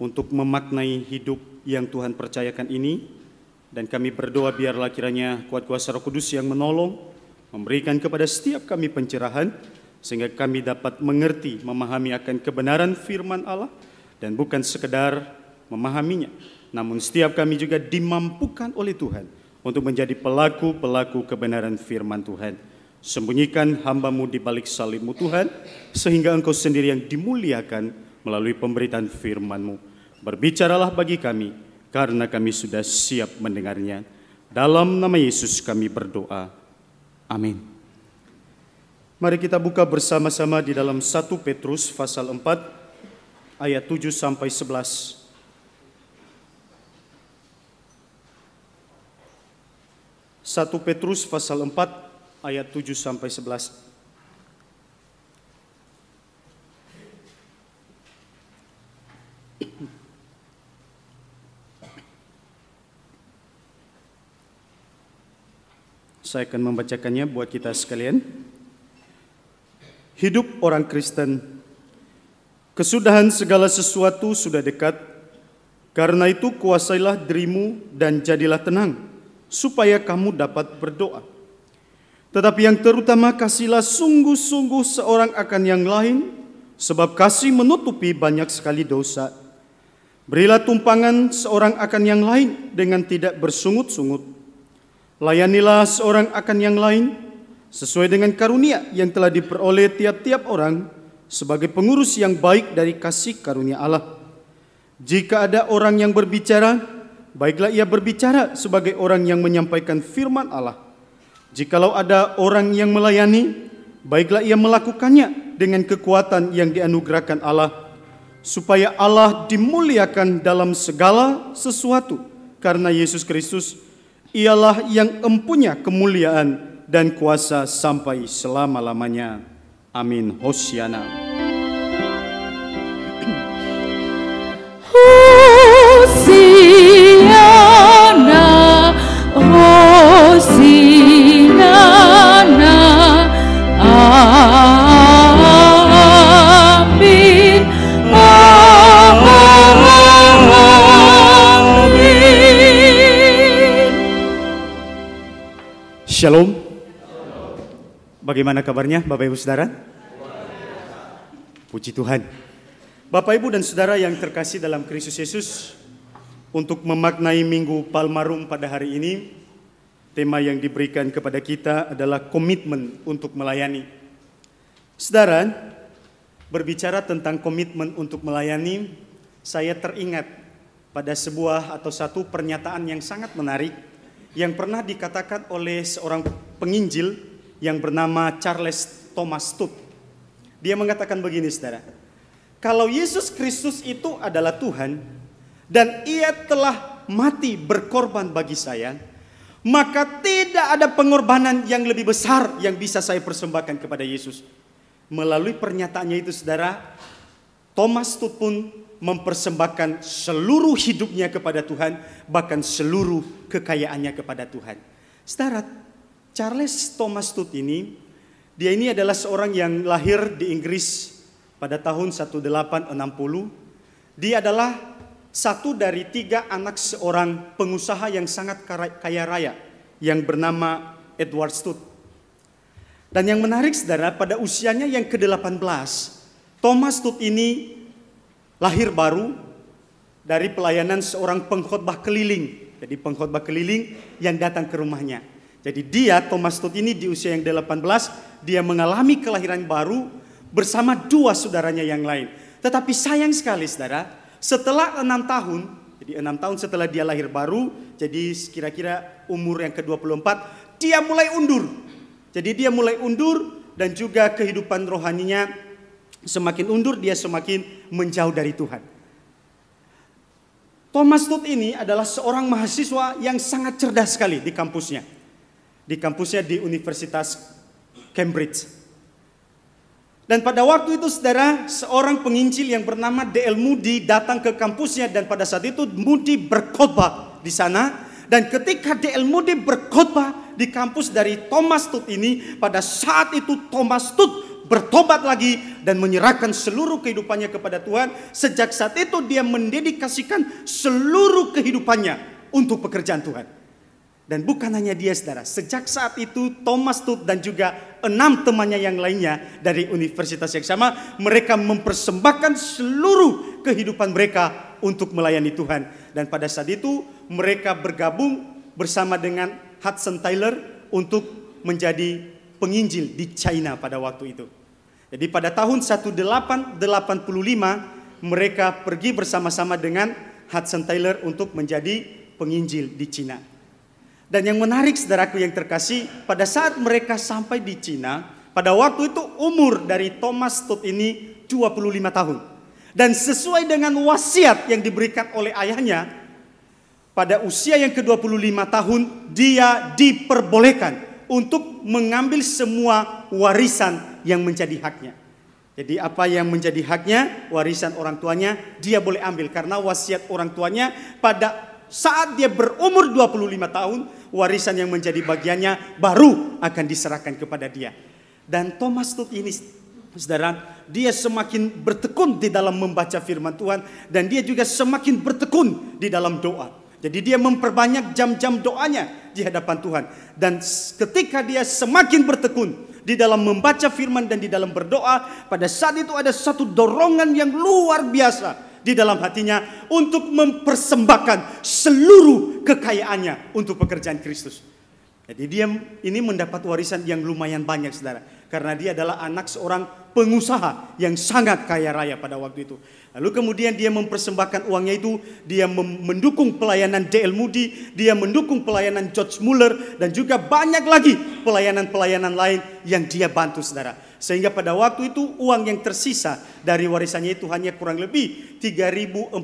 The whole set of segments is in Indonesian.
untuk memaknai hidup yang Tuhan percayakan ini dan kami berdoa biarlah kiranya kuat kuasa roh kudus yang menolong memberikan kepada setiap kami pencerahan sehingga kami dapat mengerti memahami akan kebenaran firman Allah dan bukan sekedar memahaminya namun setiap kami juga dimampukan oleh Tuhan untuk menjadi pelaku-pelaku kebenaran firman Tuhan. Sembunyikan hambamu di balik salibmu Tuhan, sehingga engkau sendiri yang dimuliakan melalui pemberitaan firmanmu. Berbicaralah bagi kami, karena kami sudah siap mendengarnya. Dalam nama Yesus kami berdoa. Amin. Mari kita buka bersama-sama di dalam 1 Petrus pasal 4 ayat 7 sampai 11. Satu Petrus pasal 4 ayat 7 sampai 11. Saya akan membacakannya buat kita sekalian. Hidup orang Kristen. Kesudahan segala sesuatu sudah dekat. Karena itu kuasailah dirimu dan jadilah tenang, supaya kamu dapat berdoa. Tetapi yang terutama kasihlah sungguh-sungguh seorang akan yang lain, sebab kasih menutupi banyak sekali dosa. Berilah tumpangan seorang akan yang lain dengan tidak bersungut-sungut Layanilah seorang akan yang lain sesuai dengan karunia yang telah diperoleh tiap-tiap orang sebagai pengurus yang baik dari kasih karunia Allah. Jika ada orang yang berbicara, baiklah ia berbicara sebagai orang yang menyampaikan firman Allah. Jikalau ada orang yang melayani, baiklah ia melakukannya dengan kekuatan yang dianugerahkan Allah, supaya Allah dimuliakan dalam segala sesuatu karena Yesus Kristus ialah yang empunya kemuliaan dan kuasa sampai selama-lamanya. Amin. Hosiana. Shalom. Bagaimana kabarnya Bapak Ibu Saudara? Puji Tuhan. Bapak Ibu dan Saudara yang terkasih dalam Kristus Yesus, untuk memaknai Minggu Palmarum pada hari ini, tema yang diberikan kepada kita adalah komitmen untuk melayani. Saudara, berbicara tentang komitmen untuk melayani, saya teringat pada sebuah atau satu pernyataan yang sangat menarik yang pernah dikatakan oleh seorang penginjil yang bernama Charles Thomas Stutt. Dia mengatakan begini saudara, kalau Yesus Kristus itu adalah Tuhan dan ia telah mati berkorban bagi saya, maka tidak ada pengorbanan yang lebih besar yang bisa saya persembahkan kepada Yesus. Melalui pernyataannya itu saudara, Thomas Stutt pun mempersembahkan seluruh hidupnya kepada Tuhan, bahkan seluruh kekayaannya kepada Tuhan. Saudara, Charles Thomas Tut ini, dia ini adalah seorang yang lahir di Inggris pada tahun 1860. Dia adalah satu dari tiga anak seorang pengusaha yang sangat kaya raya yang bernama Edward Stutt. Dan yang menarik saudara, pada usianya yang ke-18, Thomas Stutt ini lahir baru dari pelayanan seorang pengkhotbah keliling. Jadi pengkhotbah keliling yang datang ke rumahnya. Jadi dia Thomas Tut ini di usia yang 18 dia mengalami kelahiran baru bersama dua saudaranya yang lain. Tetapi sayang sekali saudara, setelah enam tahun, jadi enam tahun setelah dia lahir baru, jadi kira-kira umur yang ke-24, dia mulai undur. Jadi dia mulai undur dan juga kehidupan rohaninya Semakin undur dia semakin menjauh dari Tuhan. Thomas Tut ini adalah seorang mahasiswa yang sangat cerdas sekali di kampusnya. Di kampusnya di Universitas Cambridge. Dan pada waktu itu saudara, seorang penginjil yang bernama D.L. Moody datang ke kampusnya dan pada saat itu Moody berkhotbah di sana. Dan ketika D.L. Moody berkhotbah di kampus dari Thomas Tut ini, pada saat itu Thomas Tut bertobat lagi dan menyerahkan seluruh kehidupannya kepada Tuhan. Sejak saat itu dia mendedikasikan seluruh kehidupannya untuk pekerjaan Tuhan. Dan bukan hanya dia saudara, sejak saat itu Thomas Tut dan juga enam temannya yang lainnya dari universitas yang sama, mereka mempersembahkan seluruh kehidupan mereka untuk melayani Tuhan. Dan pada saat itu mereka bergabung bersama dengan Hudson Taylor untuk menjadi penginjil di China pada waktu itu. Jadi pada tahun 1885 mereka pergi bersama-sama dengan Hudson Taylor untuk menjadi penginjil di Cina. Dan yang menarik saudaraku yang terkasih, pada saat mereka sampai di Cina, pada waktu itu umur dari Thomas Todd ini 25 tahun. Dan sesuai dengan wasiat yang diberikan oleh ayahnya, pada usia yang ke-25 tahun dia diperbolehkan untuk mengambil semua warisan yang menjadi haknya. Jadi apa yang menjadi haknya, warisan orang tuanya, dia boleh ambil. Karena wasiat orang tuanya pada saat dia berumur 25 tahun, warisan yang menjadi bagiannya baru akan diserahkan kepada dia. Dan Thomas Tut ini Saudara, dia semakin bertekun di dalam membaca firman Tuhan dan dia juga semakin bertekun di dalam doa. Jadi dia memperbanyak jam-jam doanya di hadapan Tuhan. Dan ketika dia semakin bertekun di dalam membaca firman dan di dalam berdoa, pada saat itu ada satu dorongan yang luar biasa di dalam hatinya untuk mempersembahkan seluruh kekayaannya untuk pekerjaan Kristus. Jadi dia ini mendapat warisan yang lumayan banyak saudara karena dia adalah anak seorang pengusaha yang sangat kaya raya pada waktu itu. Lalu kemudian dia mempersembahkan uangnya itu, dia mendukung pelayanan D.L. Moody, dia mendukung pelayanan George Muller, dan juga banyak lagi pelayanan-pelayanan lain yang dia bantu saudara. Sehingga pada waktu itu uang yang tersisa dari warisannya itu hanya kurang lebih 3.400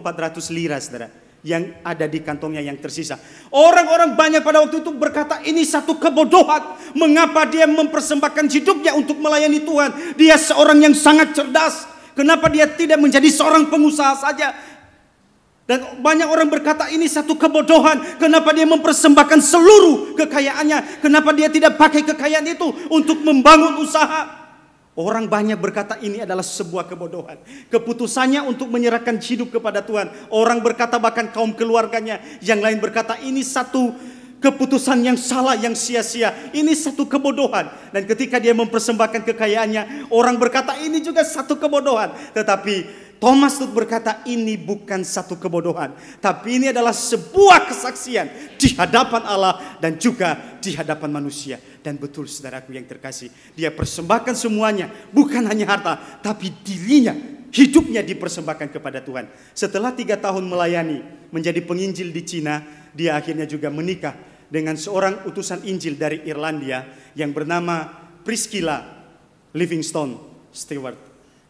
lira saudara yang ada di kantongnya yang tersisa. Orang-orang banyak pada waktu itu berkata ini satu kebodohan. Mengapa dia mempersembahkan hidupnya untuk melayani Tuhan? Dia seorang yang sangat cerdas. Kenapa dia tidak menjadi seorang pengusaha saja? Dan banyak orang berkata ini satu kebodohan. Kenapa dia mempersembahkan seluruh kekayaannya? Kenapa dia tidak pakai kekayaan itu untuk membangun usaha? Orang banyak berkata ini adalah sebuah kebodohan. Keputusannya untuk menyerahkan hidup kepada Tuhan. Orang berkata bahkan kaum keluarganya. Yang lain berkata ini satu keputusan yang salah, yang sia-sia. Ini satu kebodohan. Dan ketika dia mempersembahkan kekayaannya, orang berkata ini juga satu kebodohan. Tetapi Thomas tut berkata ini bukan satu kebodohan. Tapi ini adalah sebuah kesaksian di hadapan Allah dan juga di hadapan manusia. Dan betul saudaraku yang terkasih. Dia persembahkan semuanya. Bukan hanya harta. Tapi dirinya, hidupnya dipersembahkan kepada Tuhan. Setelah tiga tahun melayani menjadi penginjil di Cina. Dia akhirnya juga menikah dengan seorang utusan injil dari Irlandia. Yang bernama Priscilla Livingstone Stewart.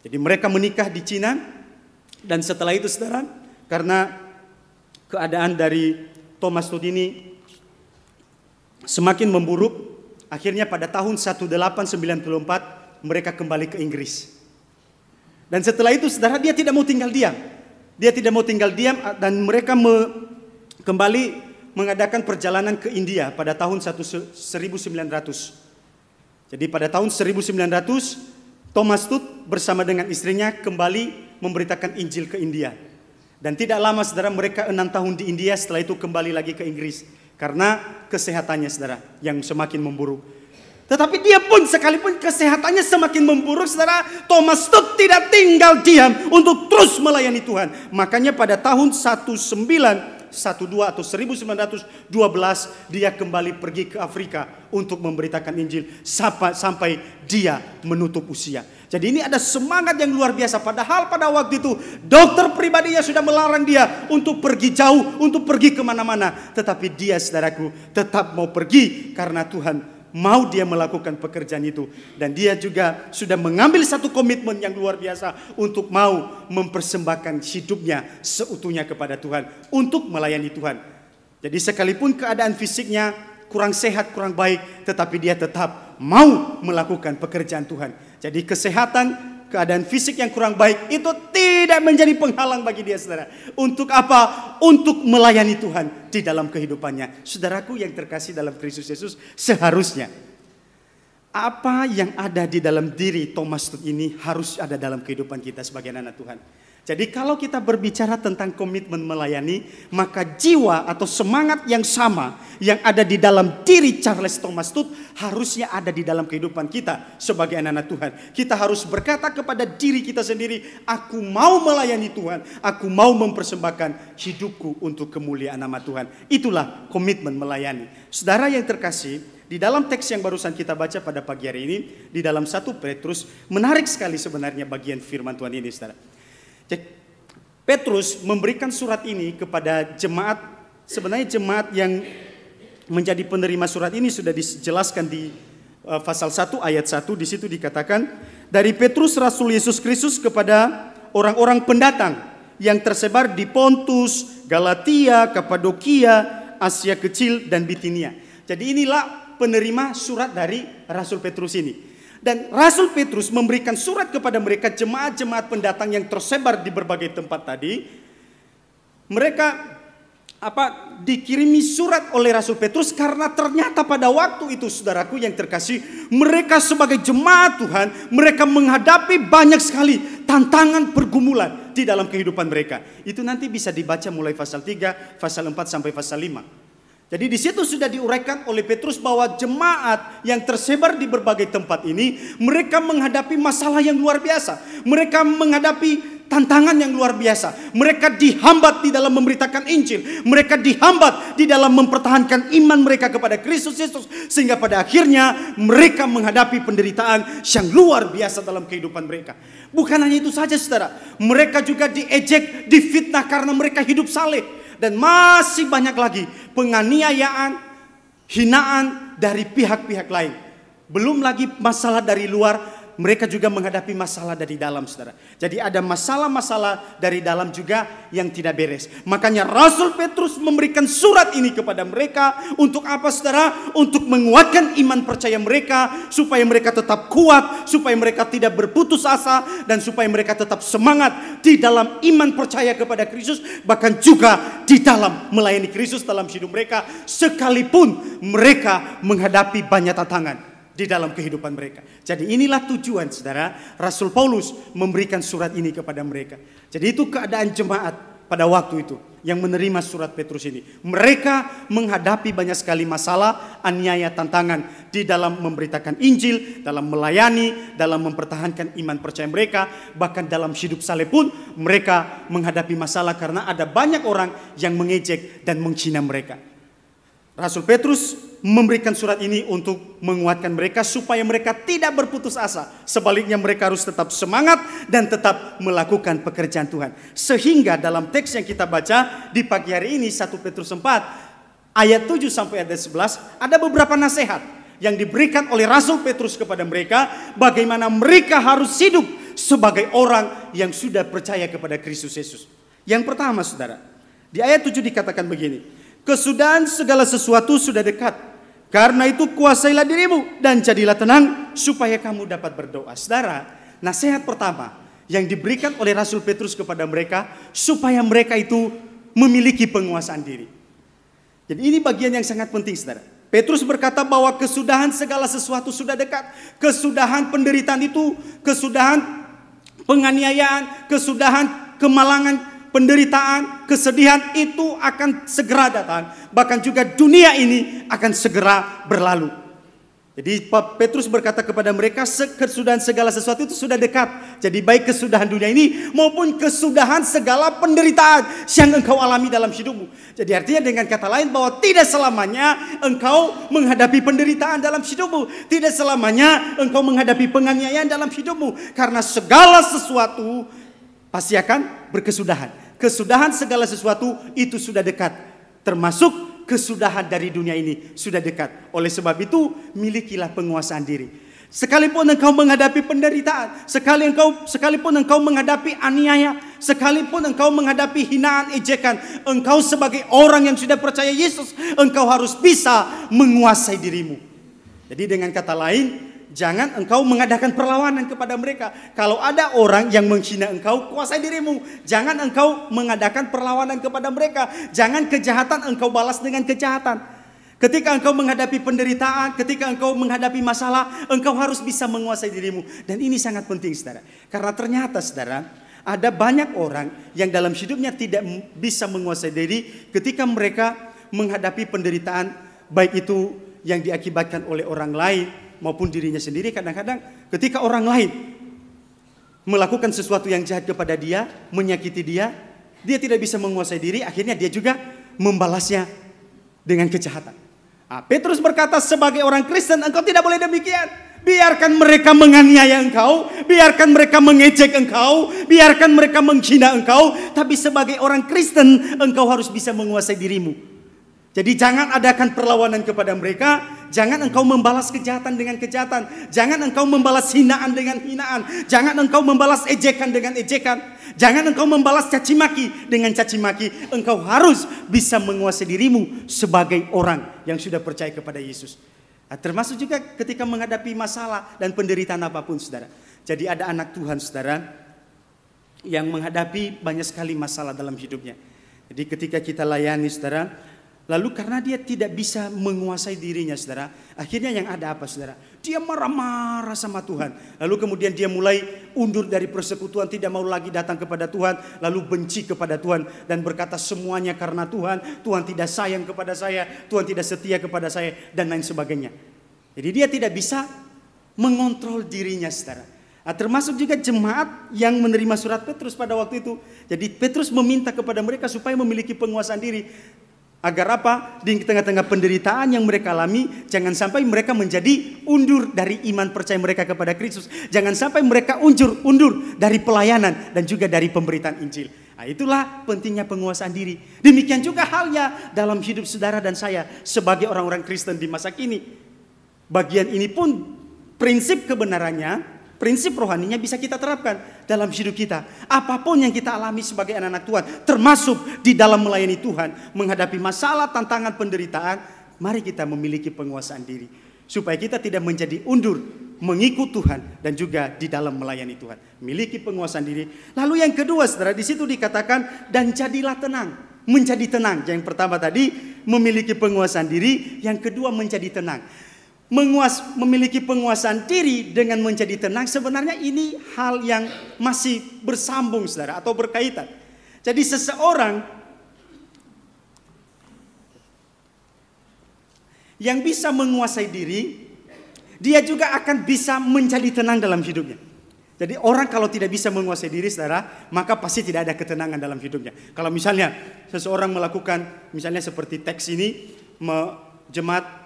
Jadi mereka menikah di Cina dan setelah itu saudara, karena keadaan dari Thomas Hood ini semakin memburuk, akhirnya pada tahun 1894 mereka kembali ke Inggris. Dan setelah itu saudara dia tidak mau tinggal diam. Dia tidak mau tinggal diam dan mereka me kembali mengadakan perjalanan ke India pada tahun 1900. Jadi pada tahun 1900 Thomas Tut bersama dengan istrinya kembali memberitakan Injil ke India. Dan tidak lama saudara mereka enam tahun di India setelah itu kembali lagi ke Inggris. Karena kesehatannya saudara yang semakin memburuk. Tetapi dia pun sekalipun kesehatannya semakin memburuk saudara Thomas Cook tidak tinggal diam untuk terus melayani Tuhan. Makanya pada tahun 19 12 atau 1912 dia kembali pergi ke Afrika untuk memberitakan Injil sampai, sampai dia menutup usia. Jadi ini ada semangat yang luar biasa. Padahal pada waktu itu dokter pribadinya sudah melarang dia untuk pergi jauh, untuk pergi kemana-mana. Tetapi dia saudaraku tetap mau pergi karena Tuhan mau dia melakukan pekerjaan itu. Dan dia juga sudah mengambil satu komitmen yang luar biasa untuk mau mempersembahkan hidupnya seutuhnya kepada Tuhan. Untuk melayani Tuhan. Jadi sekalipun keadaan fisiknya kurang sehat, kurang baik. Tetapi dia tetap mau melakukan pekerjaan Tuhan. Jadi kesehatan keadaan fisik yang kurang baik itu tidak menjadi penghalang bagi dia saudara. Untuk apa? Untuk melayani Tuhan di dalam kehidupannya. Saudaraku yang terkasih dalam Kristus Yesus seharusnya apa yang ada di dalam diri Thomas ini harus ada dalam kehidupan kita sebagai anak Tuhan. Jadi kalau kita berbicara tentang komitmen melayani, maka jiwa atau semangat yang sama yang ada di dalam diri Charles Thomas Tut harusnya ada di dalam kehidupan kita sebagai anak-anak Tuhan. Kita harus berkata kepada diri kita sendiri, aku mau melayani Tuhan, aku mau mempersembahkan hidupku untuk kemuliaan nama Tuhan. Itulah komitmen melayani. Saudara yang terkasih, di dalam teks yang barusan kita baca pada pagi hari ini, di dalam satu Petrus, menarik sekali sebenarnya bagian firman Tuhan ini, saudara. Petrus memberikan surat ini kepada jemaat, sebenarnya jemaat yang menjadi penerima surat ini sudah dijelaskan di eh, pasal 1 ayat 1 di situ dikatakan dari Petrus Rasul Yesus Kristus kepada orang-orang pendatang yang tersebar di Pontus, Galatia, Kapadokia, Asia Kecil dan Bitinia. Jadi inilah penerima surat dari Rasul Petrus ini. Dan Rasul Petrus memberikan surat kepada mereka jemaat-jemaat pendatang yang tersebar di berbagai tempat tadi. Mereka apa dikirimi surat oleh Rasul Petrus karena ternyata pada waktu itu saudaraku yang terkasih mereka sebagai jemaat Tuhan mereka menghadapi banyak sekali tantangan pergumulan di dalam kehidupan mereka. Itu nanti bisa dibaca mulai pasal 3, pasal 4 sampai pasal 5. Jadi di situ sudah diuraikan oleh Petrus bahwa jemaat yang tersebar di berbagai tempat ini mereka menghadapi masalah yang luar biasa. Mereka menghadapi tantangan yang luar biasa. Mereka dihambat di dalam memberitakan Injil. Mereka dihambat di dalam mempertahankan iman mereka kepada Kristus Yesus sehingga pada akhirnya mereka menghadapi penderitaan yang luar biasa dalam kehidupan mereka. Bukan hanya itu saja Saudara, mereka juga diejek, difitnah karena mereka hidup saleh. Dan masih banyak lagi penganiayaan, hinaan dari pihak-pihak lain. Belum lagi masalah dari luar mereka juga menghadapi masalah dari dalam saudara. Jadi ada masalah-masalah dari dalam juga yang tidak beres. Makanya Rasul Petrus memberikan surat ini kepada mereka. Untuk apa saudara? Untuk menguatkan iman percaya mereka. Supaya mereka tetap kuat. Supaya mereka tidak berputus asa. Dan supaya mereka tetap semangat di dalam iman percaya kepada Kristus. Bahkan juga di dalam melayani Kristus dalam hidup mereka. Sekalipun mereka menghadapi banyak tantangan di dalam kehidupan mereka. Jadi inilah tujuan saudara Rasul Paulus memberikan surat ini kepada mereka. Jadi itu keadaan jemaat pada waktu itu yang menerima surat Petrus ini. Mereka menghadapi banyak sekali masalah, aniaya, tantangan di dalam memberitakan Injil, dalam melayani, dalam mempertahankan iman percaya mereka, bahkan dalam hidup saleh pun mereka menghadapi masalah karena ada banyak orang yang mengejek dan menghina mereka. Rasul Petrus memberikan surat ini untuk menguatkan mereka supaya mereka tidak berputus asa. Sebaliknya mereka harus tetap semangat dan tetap melakukan pekerjaan Tuhan. Sehingga dalam teks yang kita baca di pagi hari ini 1 Petrus 4 ayat 7 sampai ayat 11 ada beberapa nasihat yang diberikan oleh Rasul Petrus kepada mereka bagaimana mereka harus hidup sebagai orang yang sudah percaya kepada Kristus Yesus. Yang pertama Saudara, di ayat 7 dikatakan begini, Kesudahan segala sesuatu sudah dekat. Karena itu kuasailah dirimu dan jadilah tenang supaya kamu dapat berdoa. Saudara, nasihat pertama yang diberikan oleh Rasul Petrus kepada mereka supaya mereka itu memiliki penguasaan diri. Jadi ini bagian yang sangat penting saudara. Petrus berkata bahwa kesudahan segala sesuatu sudah dekat. Kesudahan penderitaan itu, kesudahan penganiayaan, kesudahan kemalangan, penderitaan, kesedihan itu akan segera datang. Bahkan juga dunia ini akan segera berlalu. Jadi Petrus berkata kepada mereka kesudahan segala sesuatu itu sudah dekat. Jadi baik kesudahan dunia ini maupun kesudahan segala penderitaan yang engkau alami dalam hidupmu. Jadi artinya dengan kata lain bahwa tidak selamanya engkau menghadapi penderitaan dalam hidupmu. Tidak selamanya engkau menghadapi penganiayaan dalam hidupmu. Karena segala sesuatu pasti akan berkesudahan kesudahan segala sesuatu itu sudah dekat. Termasuk kesudahan dari dunia ini sudah dekat. Oleh sebab itu, milikilah penguasaan diri. Sekalipun engkau menghadapi penderitaan, sekalipun engkau, sekalipun engkau menghadapi aniaya, sekalipun engkau menghadapi hinaan, ejekan, engkau sebagai orang yang sudah percaya Yesus, engkau harus bisa menguasai dirimu. Jadi dengan kata lain, Jangan engkau mengadakan perlawanan kepada mereka. Kalau ada orang yang menghina engkau, kuasai dirimu. Jangan engkau mengadakan perlawanan kepada mereka. Jangan kejahatan engkau balas dengan kejahatan. Ketika engkau menghadapi penderitaan, ketika engkau menghadapi masalah, engkau harus bisa menguasai dirimu. Dan ini sangat penting, saudara. Karena ternyata, saudara, ada banyak orang yang dalam hidupnya tidak bisa menguasai diri ketika mereka menghadapi penderitaan, baik itu yang diakibatkan oleh orang lain maupun dirinya sendiri kadang-kadang ketika orang lain melakukan sesuatu yang jahat kepada dia, menyakiti dia, dia tidak bisa menguasai diri, akhirnya dia juga membalasnya dengan kejahatan. Nah, Petrus berkata sebagai orang Kristen engkau tidak boleh demikian. Biarkan mereka menganiaya engkau, biarkan mereka mengejek engkau, biarkan mereka menghina engkau, tapi sebagai orang Kristen engkau harus bisa menguasai dirimu jadi jangan adakan perlawanan kepada mereka, jangan engkau membalas kejahatan dengan kejahatan, jangan engkau membalas hinaan dengan hinaan, jangan engkau membalas ejekan dengan ejekan, jangan engkau membalas cacimaki dengan cacimaki. Engkau harus bisa menguasai dirimu sebagai orang yang sudah percaya kepada Yesus. Nah, termasuk juga ketika menghadapi masalah dan penderitaan apapun, saudara. Jadi ada anak Tuhan, saudara, yang menghadapi banyak sekali masalah dalam hidupnya. Jadi ketika kita layani, saudara, Lalu karena dia tidak bisa menguasai dirinya saudara, akhirnya yang ada apa saudara? Dia marah-marah sama Tuhan. Lalu kemudian dia mulai undur dari persekutuan, tidak mau lagi datang kepada Tuhan. Lalu benci kepada Tuhan dan berkata semuanya karena Tuhan. Tuhan tidak sayang kepada saya, Tuhan tidak setia kepada saya dan lain sebagainya. Jadi dia tidak bisa mengontrol dirinya saudara. Nah, termasuk juga jemaat yang menerima surat Petrus pada waktu itu. Jadi Petrus meminta kepada mereka supaya memiliki penguasaan diri. Agar apa? Di tengah-tengah penderitaan yang mereka alami, jangan sampai mereka menjadi undur dari iman percaya mereka kepada Kristus. Jangan sampai mereka unjur, undur dari pelayanan dan juga dari pemberitaan Injil. Nah, itulah pentingnya penguasaan diri. Demikian juga halnya dalam hidup saudara dan saya sebagai orang-orang Kristen di masa kini. Bagian ini pun prinsip kebenarannya prinsip rohaninya bisa kita terapkan dalam hidup kita. Apapun yang kita alami sebagai anak-anak Tuhan, termasuk di dalam melayani Tuhan, menghadapi masalah, tantangan, penderitaan, mari kita memiliki penguasaan diri supaya kita tidak menjadi undur mengikut Tuhan dan juga di dalam melayani Tuhan. Miliki penguasaan diri. Lalu yang kedua, Saudara, di situ dikatakan dan jadilah tenang, menjadi tenang. Yang pertama tadi memiliki penguasaan diri, yang kedua menjadi tenang menguas, memiliki penguasaan diri dengan menjadi tenang sebenarnya ini hal yang masih bersambung saudara atau berkaitan. Jadi seseorang yang bisa menguasai diri, dia juga akan bisa menjadi tenang dalam hidupnya. Jadi orang kalau tidak bisa menguasai diri saudara, maka pasti tidak ada ketenangan dalam hidupnya. Kalau misalnya seseorang melakukan, misalnya seperti teks ini, jemaat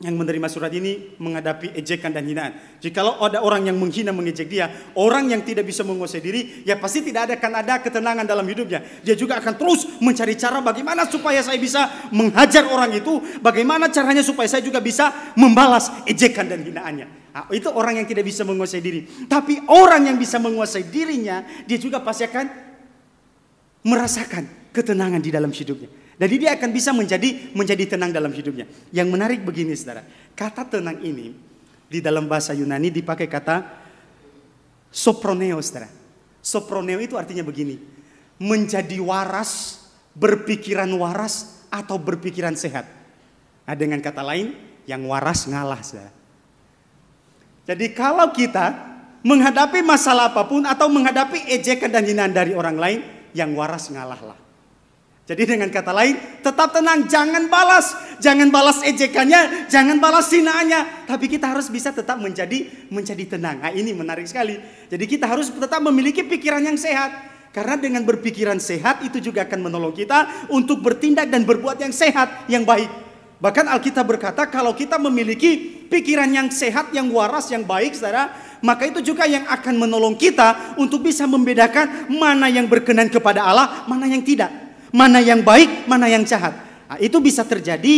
yang menerima surat ini menghadapi ejekan dan hinaan. Jikalau ada orang yang menghina mengejek dia, orang yang tidak bisa menguasai diri, ya pasti tidak ada akan ada ketenangan dalam hidupnya. Dia juga akan terus mencari cara bagaimana supaya saya bisa menghajar orang itu, bagaimana caranya supaya saya juga bisa membalas ejekan dan hinaannya. Nah, itu orang yang tidak bisa menguasai diri. Tapi orang yang bisa menguasai dirinya, dia juga pasti akan merasakan ketenangan di dalam hidupnya. Jadi dia akan bisa menjadi menjadi tenang dalam hidupnya. Yang menarik begini saudara, kata tenang ini di dalam bahasa Yunani dipakai kata soproneo saudara. Soproneo itu artinya begini, menjadi waras, berpikiran waras atau berpikiran sehat. Nah dengan kata lain, yang waras ngalah saudara. Jadi kalau kita menghadapi masalah apapun atau menghadapi ejekan dan hinaan dari orang lain, yang waras ngalahlah. Jadi dengan kata lain, tetap tenang, jangan balas, jangan balas ejekannya, jangan balas sinanya. tapi kita harus bisa tetap menjadi menjadi tenang. Nah, ini menarik sekali. Jadi kita harus tetap memiliki pikiran yang sehat. Karena dengan berpikiran sehat itu juga akan menolong kita untuk bertindak dan berbuat yang sehat, yang baik. Bahkan Alkitab berkata kalau kita memiliki pikiran yang sehat, yang waras, yang baik, saudara, maka itu juga yang akan menolong kita untuk bisa membedakan mana yang berkenan kepada Allah, mana yang tidak. Mana yang baik, mana yang jahat. Nah, itu bisa terjadi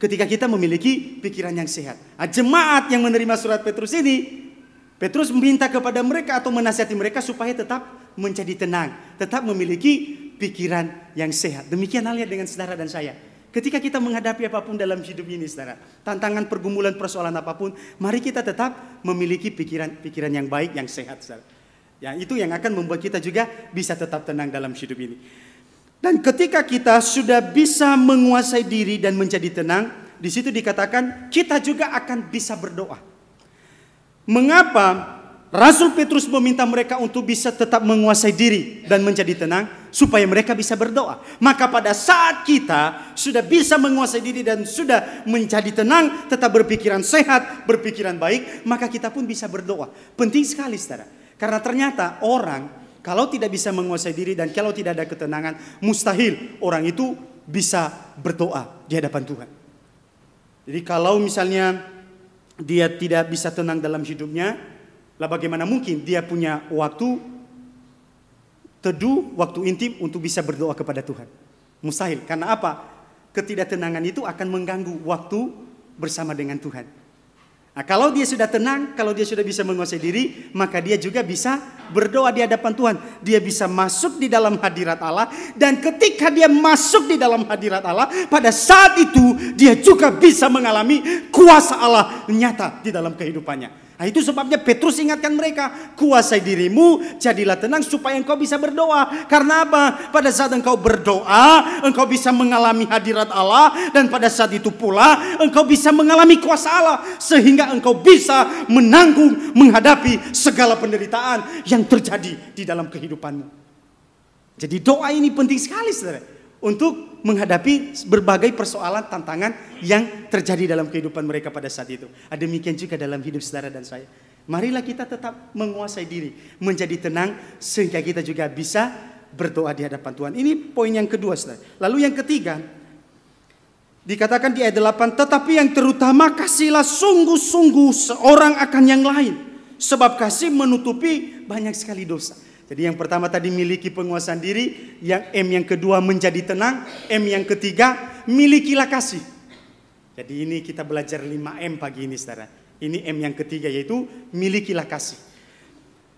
ketika kita memiliki pikiran yang sehat. Nah, jemaat yang menerima surat Petrus ini, Petrus meminta kepada mereka atau menasihati mereka supaya tetap menjadi tenang, tetap memiliki pikiran yang sehat. Demikian halnya dengan saudara dan saya. Ketika kita menghadapi apapun dalam hidup ini, saudara, tantangan, pergumulan, persoalan apapun, mari kita tetap memiliki pikiran-pikiran yang baik, yang sehat, saudara. Yang itu yang akan membuat kita juga bisa tetap tenang dalam hidup ini. Dan ketika kita sudah bisa menguasai diri dan menjadi tenang, di situ dikatakan kita juga akan bisa berdoa. Mengapa Rasul Petrus meminta mereka untuk bisa tetap menguasai diri dan menjadi tenang supaya mereka bisa berdoa. Maka pada saat kita sudah bisa menguasai diri dan sudah menjadi tenang, tetap berpikiran sehat, berpikiran baik, maka kita pun bisa berdoa. Penting sekali, Saudara. Karena ternyata orang kalau tidak bisa menguasai diri dan kalau tidak ada ketenangan, mustahil orang itu bisa berdoa di hadapan Tuhan. Jadi kalau misalnya dia tidak bisa tenang dalam hidupnya, lah bagaimana mungkin dia punya waktu teduh, waktu intim untuk bisa berdoa kepada Tuhan? Mustahil. Karena apa? Ketidaktenangan itu akan mengganggu waktu bersama dengan Tuhan. Nah, kalau dia sudah tenang, kalau dia sudah bisa menguasai diri, maka dia juga bisa berdoa di hadapan Tuhan. Dia bisa masuk di dalam hadirat Allah dan ketika dia masuk di dalam hadirat Allah, pada saat itu dia juga bisa mengalami kuasa Allah nyata di dalam kehidupannya. Nah itu sebabnya Petrus ingatkan mereka, kuasai dirimu, jadilah tenang supaya engkau bisa berdoa. Karena apa? Pada saat engkau berdoa, engkau bisa mengalami hadirat Allah dan pada saat itu pula engkau bisa mengalami kuasa Allah sehingga engkau bisa menanggung menghadapi segala penderitaan yang terjadi di dalam kehidupanmu. Jadi doa ini penting sekali saudara untuk menghadapi berbagai persoalan tantangan yang terjadi dalam kehidupan mereka pada saat itu. Demikian juga dalam hidup saudara dan saya. Marilah kita tetap menguasai diri, menjadi tenang sehingga kita juga bisa berdoa di hadapan Tuhan. Ini poin yang kedua, saudara. Lalu yang ketiga, dikatakan di ayat 8, tetapi yang terutama kasihlah sungguh-sungguh seorang akan yang lain. Sebab kasih menutupi banyak sekali dosa. Jadi yang pertama tadi miliki penguasaan diri, yang M yang kedua menjadi tenang, M yang ketiga milikilah kasih. Jadi ini kita belajar 5M pagi ini saudara. Ini M yang ketiga yaitu milikilah kasih.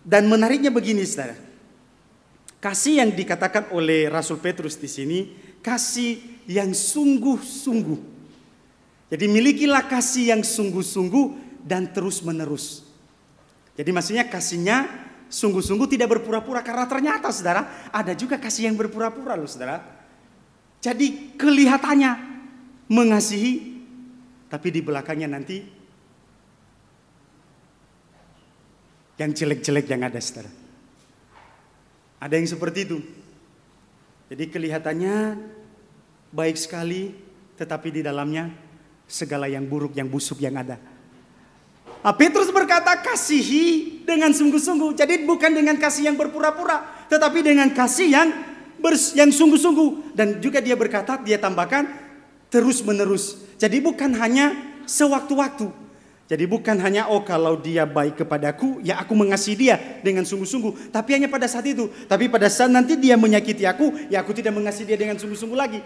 Dan menariknya begini saudara. Kasih yang dikatakan oleh Rasul Petrus di sini, kasih yang sungguh-sungguh. Jadi milikilah kasih yang sungguh-sungguh dan terus-menerus. Jadi maksudnya kasihnya sungguh-sungguh tidak berpura-pura karena ternyata saudara ada juga kasih yang berpura-pura loh saudara. Jadi kelihatannya mengasihi tapi di belakangnya nanti yang jelek-jelek yang ada saudara. Ada yang seperti itu. Jadi kelihatannya baik sekali tetapi di dalamnya segala yang buruk, yang busuk yang ada. Nah, Petrus berkata kasihi dengan sungguh-sungguh. Jadi bukan dengan kasih yang berpura-pura, tetapi dengan kasih yang bers yang sungguh-sungguh dan juga dia berkata dia tambahkan terus-menerus. Jadi bukan hanya sewaktu-waktu. Jadi bukan hanya oh kalau dia baik kepadaku ya aku mengasihi dia dengan sungguh-sungguh. Tapi hanya pada saat itu. Tapi pada saat nanti dia menyakiti aku ya aku tidak mengasihi dia dengan sungguh-sungguh lagi.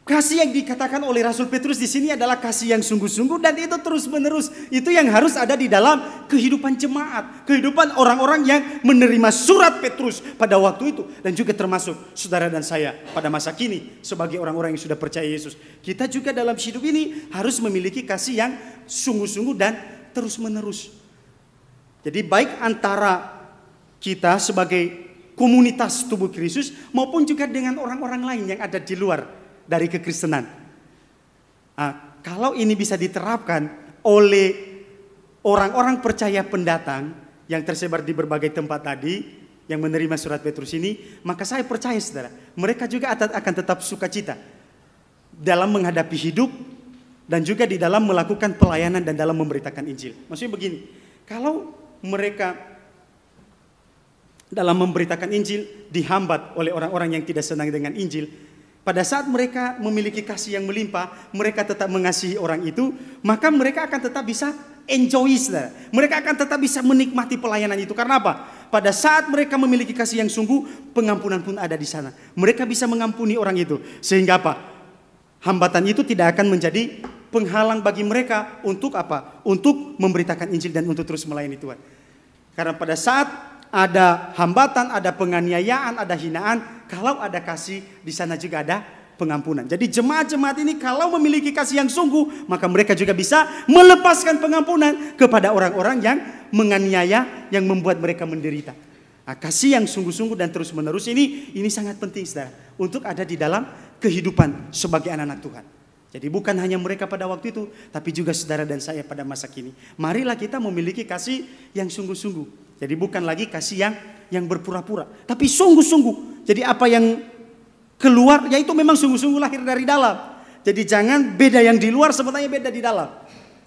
Kasih yang dikatakan oleh Rasul Petrus di sini adalah kasih yang sungguh-sungguh dan itu terus-menerus. Itu yang harus ada di dalam kehidupan jemaat, kehidupan orang-orang yang menerima surat Petrus pada waktu itu dan juga termasuk saudara dan saya pada masa kini sebagai orang-orang yang sudah percaya Yesus. Kita juga dalam hidup ini harus memiliki kasih yang sungguh-sungguh dan terus-menerus. Jadi baik antara kita sebagai komunitas tubuh Kristus maupun juga dengan orang-orang lain yang ada di luar dari kekristenan. Nah, kalau ini bisa diterapkan oleh orang-orang percaya pendatang yang tersebar di berbagai tempat tadi, yang menerima surat Petrus ini, maka saya percaya saudara, mereka juga akan tetap sukacita dalam menghadapi hidup dan juga di dalam melakukan pelayanan dan dalam memberitakan Injil. Maksudnya begini, kalau mereka dalam memberitakan Injil dihambat oleh orang-orang yang tidak senang dengan Injil, pada saat mereka memiliki kasih yang melimpah, mereka tetap mengasihi orang itu, maka mereka akan tetap bisa enjoy, saudara. Mereka akan tetap bisa menikmati pelayanan itu. Karena apa? Pada saat mereka memiliki kasih yang sungguh, pengampunan pun ada di sana. Mereka bisa mengampuni orang itu. Sehingga apa? Hambatan itu tidak akan menjadi penghalang bagi mereka untuk apa? Untuk memberitakan Injil dan untuk terus melayani Tuhan. Karena pada saat ada hambatan, ada penganiayaan, ada hinaan, kalau ada kasih di sana juga ada pengampunan. Jadi jemaat-jemaat ini kalau memiliki kasih yang sungguh, maka mereka juga bisa melepaskan pengampunan kepada orang-orang yang menganiaya, yang membuat mereka menderita. Nah, kasih yang sungguh-sungguh dan terus-menerus ini ini sangat penting saudara untuk ada di dalam kehidupan sebagai anak-anak Tuhan. Jadi bukan hanya mereka pada waktu itu, tapi juga saudara dan saya pada masa kini. Marilah kita memiliki kasih yang sungguh-sungguh. Jadi bukan lagi kasih yang yang berpura-pura. Tapi sungguh-sungguh. Jadi apa yang keluar ya itu memang sungguh-sungguh lahir dari dalam. Jadi jangan beda yang di luar sebenarnya beda di dalam.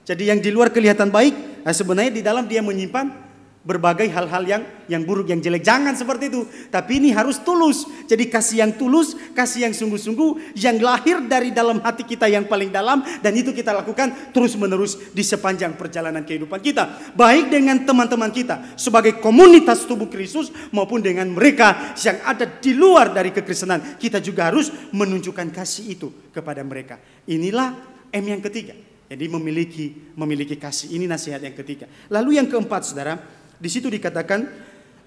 Jadi yang di luar kelihatan baik, eh, sebenarnya di dalam dia menyimpan berbagai hal-hal yang yang buruk yang jelek jangan seperti itu tapi ini harus tulus jadi kasih yang tulus kasih yang sungguh-sungguh yang lahir dari dalam hati kita yang paling dalam dan itu kita lakukan terus-menerus di sepanjang perjalanan kehidupan kita baik dengan teman-teman kita sebagai komunitas tubuh Kristus maupun dengan mereka yang ada di luar dari kekristenan kita juga harus menunjukkan kasih itu kepada mereka inilah M yang ketiga jadi memiliki memiliki kasih ini nasihat yang ketiga lalu yang keempat saudara di situ dikatakan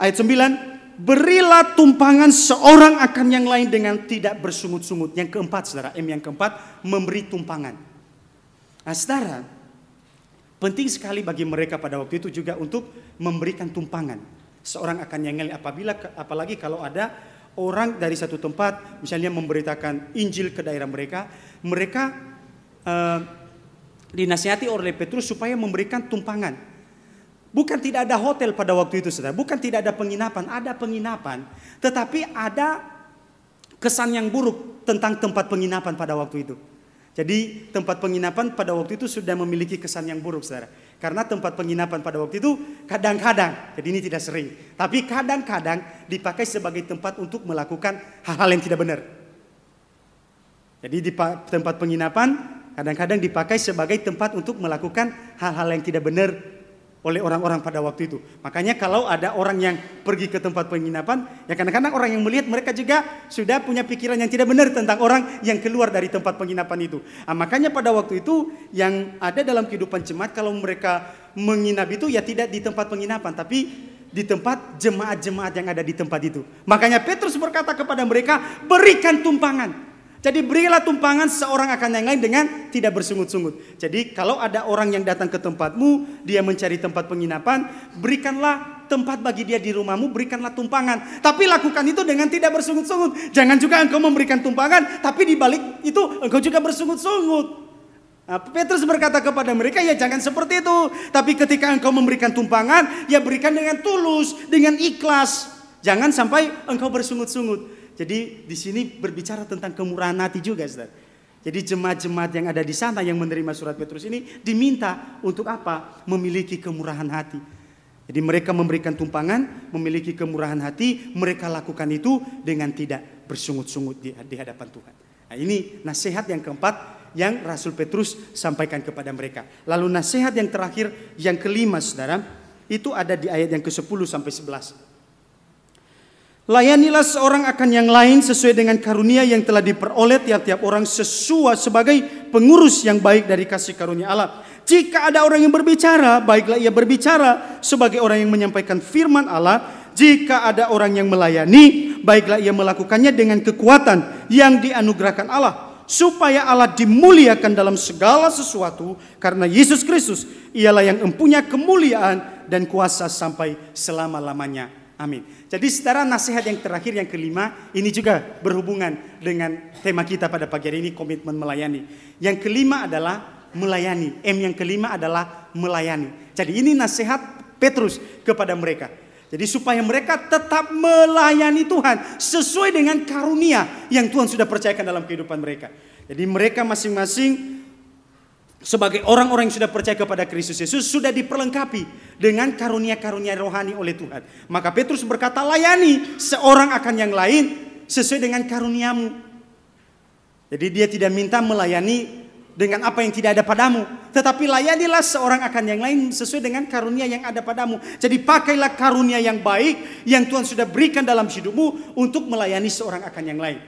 ayat 9, berilah tumpangan seorang akan yang lain dengan tidak bersungut-sungut. Yang keempat saudara, M yang keempat, memberi tumpangan. Nah saudara, penting sekali bagi mereka pada waktu itu juga untuk memberikan tumpangan. Seorang akan yang lain apabila apalagi kalau ada orang dari satu tempat misalnya memberitakan Injil ke daerah mereka, mereka uh, dinasihati oleh Petrus supaya memberikan tumpangan. Bukan tidak ada hotel pada waktu itu saudara, bukan tidak ada penginapan, ada penginapan. Tetapi ada kesan yang buruk tentang tempat penginapan pada waktu itu. Jadi tempat penginapan pada waktu itu sudah memiliki kesan yang buruk saudara. Karena tempat penginapan pada waktu itu kadang-kadang, jadi ini tidak sering. Tapi kadang-kadang dipakai sebagai tempat untuk melakukan hal-hal yang tidak benar. Jadi di tempat penginapan kadang-kadang dipakai sebagai tempat untuk melakukan hal-hal yang tidak benar oleh orang-orang pada waktu itu. Makanya kalau ada orang yang pergi ke tempat penginapan, ya kadang-kadang orang yang melihat mereka juga sudah punya pikiran yang tidak benar tentang orang yang keluar dari tempat penginapan itu. Nah, makanya pada waktu itu yang ada dalam kehidupan jemaat kalau mereka menginap itu ya tidak di tempat penginapan, tapi di tempat jemaat-jemaat yang ada di tempat itu. Makanya Petrus berkata kepada mereka, berikan tumpangan. Jadi berilah tumpangan seorang akan yang lain dengan tidak bersungut-sungut. Jadi kalau ada orang yang datang ke tempatmu, dia mencari tempat penginapan, berikanlah tempat bagi dia di rumahmu, berikanlah tumpangan. Tapi lakukan itu dengan tidak bersungut-sungut. Jangan juga engkau memberikan tumpangan, tapi dibalik itu engkau juga bersungut-sungut. Nah, Petrus berkata kepada mereka, ya jangan seperti itu. Tapi ketika engkau memberikan tumpangan, ya berikan dengan tulus, dengan ikhlas. Jangan sampai engkau bersungut-sungut. Jadi di sini berbicara tentang kemurahan hati juga, Saudara. Jadi jemaat-jemaat yang ada di sana yang menerima surat Petrus ini diminta untuk apa? Memiliki kemurahan hati. Jadi mereka memberikan tumpangan, memiliki kemurahan hati, mereka lakukan itu dengan tidak bersungut-sungut di, di hadapan Tuhan. Nah, ini nasihat yang keempat yang Rasul Petrus sampaikan kepada mereka. Lalu nasihat yang terakhir yang kelima Saudara, itu ada di ayat yang ke-10 sampai 11. Layanilah seorang akan yang lain sesuai dengan karunia yang telah diperoleh tiap-tiap orang sesuai sebagai pengurus yang baik dari kasih karunia Allah. Jika ada orang yang berbicara, baiklah ia berbicara sebagai orang yang menyampaikan firman Allah. Jika ada orang yang melayani, baiklah ia melakukannya dengan kekuatan yang dianugerahkan Allah. Supaya Allah dimuliakan dalam segala sesuatu karena Yesus Kristus ialah yang empunya kemuliaan dan kuasa sampai selama-lamanya. Amin. Jadi secara nasihat yang terakhir yang kelima ini juga berhubungan dengan tema kita pada pagi hari ini komitmen melayani. Yang kelima adalah melayani. M yang kelima adalah melayani. Jadi ini nasihat Petrus kepada mereka. Jadi supaya mereka tetap melayani Tuhan sesuai dengan karunia yang Tuhan sudah percayakan dalam kehidupan mereka. Jadi mereka masing-masing sebagai orang-orang yang sudah percaya kepada Kristus Yesus sudah diperlengkapi dengan karunia-karunia rohani oleh Tuhan. Maka Petrus berkata, "Layani seorang akan yang lain sesuai dengan karuniamu." Jadi dia tidak minta melayani dengan apa yang tidak ada padamu, tetapi layanilah seorang akan yang lain sesuai dengan karunia yang ada padamu. Jadi pakailah karunia yang baik yang Tuhan sudah berikan dalam hidupmu untuk melayani seorang akan yang lain.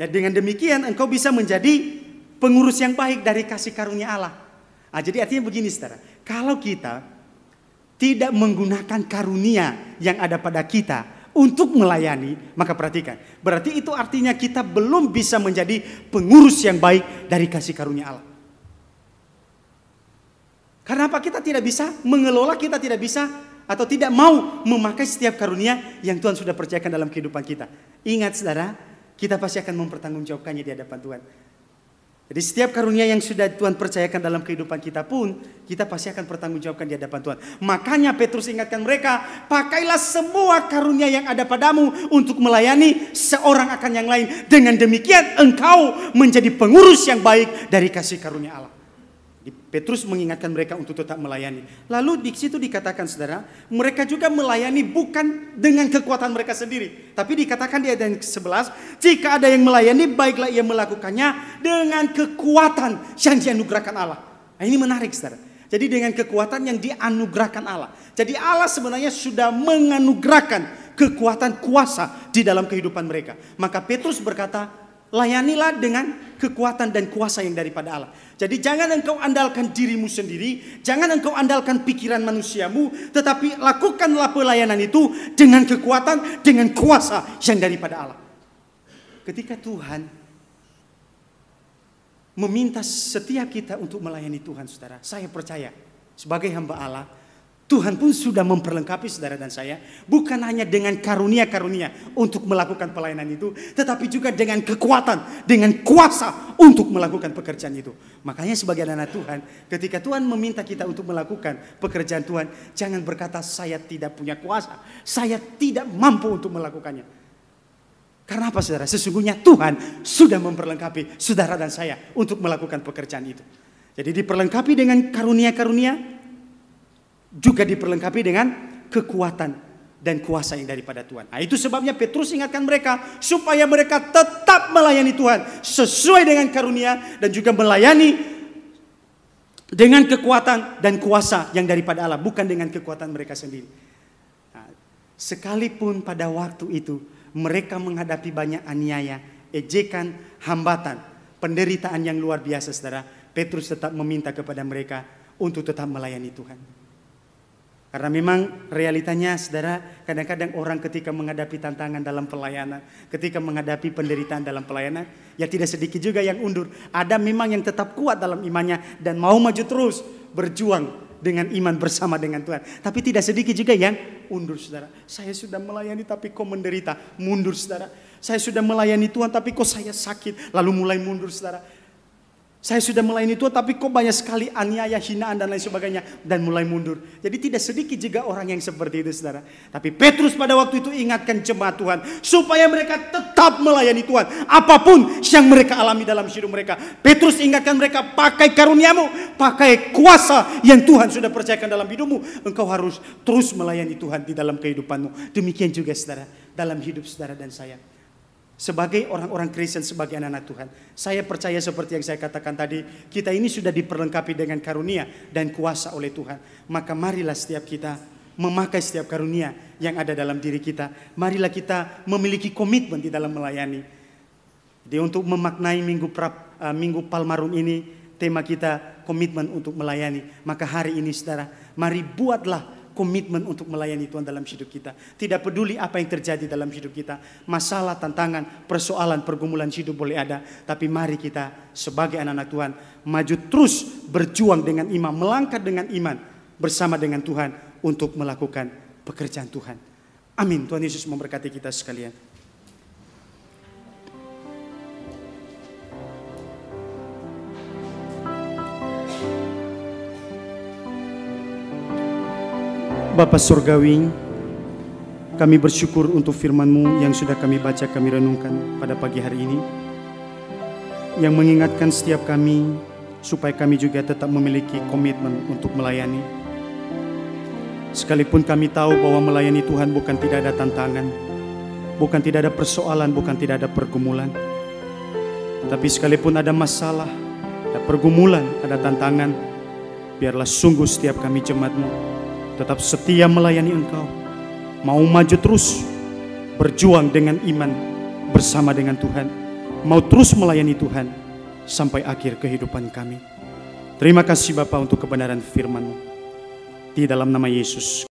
Ya dengan demikian engkau bisa menjadi pengurus yang baik dari kasih karunia Allah. Nah, jadi artinya begini saudara, kalau kita tidak menggunakan karunia yang ada pada kita untuk melayani, maka perhatikan. Berarti itu artinya kita belum bisa menjadi pengurus yang baik dari kasih karunia Allah. Karena apa kita tidak bisa mengelola, kita tidak bisa atau tidak mau memakai setiap karunia yang Tuhan sudah percayakan dalam kehidupan kita. Ingat saudara, kita pasti akan mempertanggungjawabkannya di hadapan Tuhan. Jadi setiap karunia yang sudah Tuhan percayakan dalam kehidupan kita pun, kita pasti akan pertanggungjawabkan di hadapan Tuhan. Makanya Petrus ingatkan mereka, pakailah semua karunia yang ada padamu untuk melayani seorang akan yang lain. Dengan demikian engkau menjadi pengurus yang baik dari kasih karunia Allah. Petrus mengingatkan mereka untuk tetap melayani. Lalu di situ dikatakan saudara, mereka juga melayani bukan dengan kekuatan mereka sendiri. Tapi dikatakan di ayat yang ke-11, jika ada yang melayani, baiklah ia melakukannya dengan kekuatan yang dianugerahkan Allah. Nah, ini menarik saudara. Jadi dengan kekuatan yang dianugerahkan Allah. Jadi Allah sebenarnya sudah menganugerahkan kekuatan kuasa di dalam kehidupan mereka. Maka Petrus berkata, Layanilah dengan kekuatan dan kuasa yang daripada Allah. Jadi jangan engkau andalkan dirimu sendiri, jangan engkau andalkan pikiran manusiamu, tetapi lakukanlah pelayanan itu dengan kekuatan, dengan kuasa yang daripada Allah. Ketika Tuhan meminta setiap kita untuk melayani Tuhan, saudara, saya percaya sebagai hamba Allah, Tuhan pun sudah memperlengkapi saudara dan saya bukan hanya dengan karunia-karunia untuk melakukan pelayanan itu, tetapi juga dengan kekuatan, dengan kuasa untuk melakukan pekerjaan itu. Makanya sebagai anak Tuhan, ketika Tuhan meminta kita untuk melakukan pekerjaan Tuhan, jangan berkata saya tidak punya kuasa, saya tidak mampu untuk melakukannya. Karena apa saudara? Sesungguhnya Tuhan sudah memperlengkapi saudara dan saya untuk melakukan pekerjaan itu. Jadi diperlengkapi dengan karunia-karunia juga diperlengkapi dengan kekuatan dan kuasa yang daripada Tuhan. Nah, itu sebabnya Petrus ingatkan mereka supaya mereka tetap melayani Tuhan sesuai dengan karunia dan juga melayani dengan kekuatan dan kuasa yang daripada Allah, bukan dengan kekuatan mereka sendiri. Nah, sekalipun pada waktu itu mereka menghadapi banyak aniaya, ejekan, hambatan, penderitaan yang luar biasa, saudara. Petrus tetap meminta kepada mereka untuk tetap melayani Tuhan. Karena memang realitanya saudara, kadang-kadang orang ketika menghadapi tantangan dalam pelayanan, ketika menghadapi penderitaan dalam pelayanan, ya tidak sedikit juga yang undur. Ada memang yang tetap kuat dalam imannya dan mau maju terus berjuang dengan iman bersama dengan Tuhan. Tapi tidak sedikit juga yang undur saudara. Saya sudah melayani tapi kok menderita, mundur saudara. Saya sudah melayani Tuhan tapi kok saya sakit, lalu mulai mundur saudara saya sudah melayani Tuhan tapi kok banyak sekali aniaya, hinaan dan lain sebagainya. Dan mulai mundur. Jadi tidak sedikit juga orang yang seperti itu saudara. Tapi Petrus pada waktu itu ingatkan jemaat Tuhan. Supaya mereka tetap melayani Tuhan. Apapun yang mereka alami dalam hidup mereka. Petrus ingatkan mereka pakai karuniamu. Pakai kuasa yang Tuhan sudah percayakan dalam hidupmu. Engkau harus terus melayani Tuhan di dalam kehidupanmu. Demikian juga saudara. Dalam hidup saudara dan saya sebagai orang-orang Kristen, sebagai anak-anak Tuhan. Saya percaya seperti yang saya katakan tadi, kita ini sudah diperlengkapi dengan karunia dan kuasa oleh Tuhan. Maka marilah setiap kita memakai setiap karunia yang ada dalam diri kita. Marilah kita memiliki komitmen di dalam melayani. Jadi untuk memaknai Minggu, Prap, eh, Minggu Palmarum ini, tema kita komitmen untuk melayani. Maka hari ini saudara, mari buatlah komitmen untuk melayani Tuhan dalam hidup kita. Tidak peduli apa yang terjadi dalam hidup kita. Masalah, tantangan, persoalan, pergumulan hidup boleh ada. Tapi mari kita sebagai anak-anak Tuhan maju terus berjuang dengan iman. Melangkah dengan iman bersama dengan Tuhan untuk melakukan pekerjaan Tuhan. Amin. Tuhan Yesus memberkati kita sekalian. Bapa Surgawi, kami bersyukur untuk firman-Mu yang sudah kami baca, kami renungkan pada pagi hari ini. Yang mengingatkan setiap kami supaya kami juga tetap memiliki komitmen untuk melayani. Sekalipun kami tahu bahwa melayani Tuhan bukan tidak ada tantangan, bukan tidak ada persoalan, bukan tidak ada pergumulan. Tapi sekalipun ada masalah, ada pergumulan, ada tantangan, biarlah sungguh setiap kami jemaat-Mu tetap setia melayani Engkau, mau maju terus, berjuang dengan iman bersama dengan Tuhan, mau terus melayani Tuhan sampai akhir kehidupan kami. Terima kasih Bapak, untuk kebenaran firman-Mu. Di dalam nama Yesus